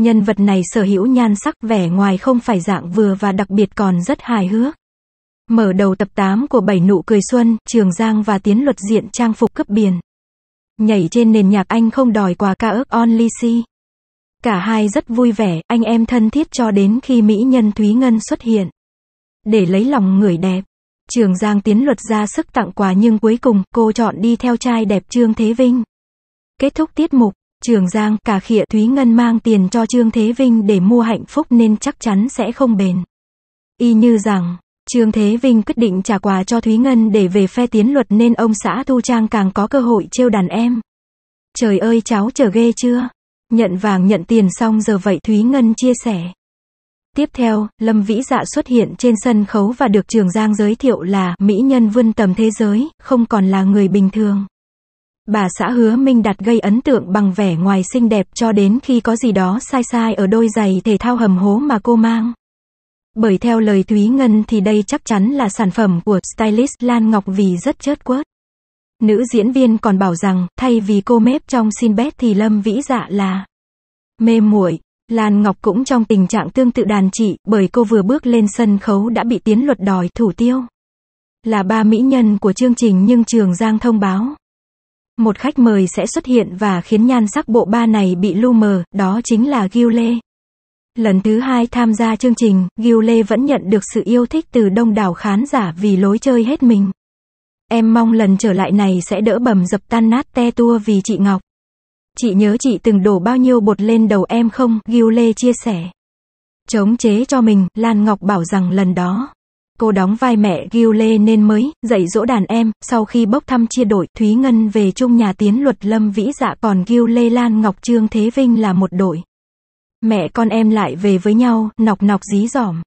Nhân vật này sở hữu nhan sắc vẻ ngoài không phải dạng vừa và đặc biệt còn rất hài hước. Mở đầu tập 8 của Bảy Nụ Cười Xuân, Trường Giang và Tiến Luật diện trang phục cấp biển. Nhảy trên nền nhạc anh không đòi quà ca ước Only See. Cả hai rất vui vẻ, anh em thân thiết cho đến khi mỹ nhân Thúy Ngân xuất hiện. Để lấy lòng người đẹp, Trường Giang Tiến Luật ra sức tặng quà nhưng cuối cùng cô chọn đi theo trai đẹp Trương Thế Vinh. Kết thúc tiết mục Trường Giang, cả khịa Thúy Ngân mang tiền cho Trương Thế Vinh để mua hạnh phúc nên chắc chắn sẽ không bền. Y như rằng, Trương Thế Vinh quyết định trả quà cho Thúy Ngân để về phe tiến luật nên ông xã Thu Trang càng có cơ hội trêu đàn em. Trời ơi cháu chờ ghê chưa? Nhận vàng nhận tiền xong giờ vậy Thúy Ngân chia sẻ. Tiếp theo, Lâm Vĩ Dạ xuất hiện trên sân khấu và được Trường Giang giới thiệu là mỹ nhân vươn tầm thế giới, không còn là người bình thường. Bà xã hứa Minh Đạt gây ấn tượng bằng vẻ ngoài xinh đẹp cho đến khi có gì đó sai sai ở đôi giày thể thao hầm hố mà cô mang. Bởi theo lời Thúy Ngân thì đây chắc chắn là sản phẩm của stylist Lan Ngọc vì rất chớt quớt. Nữ diễn viên còn bảo rằng, thay vì cô mép trong xin bét thì Lâm Vĩ Dạ là mê muội. Lan Ngọc cũng trong tình trạng tương tự đàn chị, bởi cô vừa bước lên sân khấu đã bị tiến luật đòi thủ tiêu. Là ba mỹ nhân của chương trình nhưng Trường Giang thông báo. Một khách mời sẽ xuất hiện và khiến nhan sắc bộ ba này bị lu mờ, đó chính là Gil Lê. Lần thứ hai tham gia chương trình, Gil Lê vẫn nhận được sự yêu thích từ đông đảo khán giả vì lối chơi hết mình. Em mong lần trở lại này sẽ đỡ bầm dập tan nát te tua vì chị Ngọc. Chị nhớ chị từng đổ bao nhiêu bột lên đầu em không? Gil Lê chia sẻ. Chống chế cho mình, Lan Ngọc bảo rằng lần đó, cô đóng vai mẹ Gilê nên mới dạy dỗ đàn em, sau khi bốc thăm chia đổi, Thúy Ngân về chung nhà tiến luật Lâm Vĩ Dạ còn Gilê Lan Ngọc Trương Thế Vinh là một đội. Mẹ con em lại về với nhau, nọc nọc dí dỏm.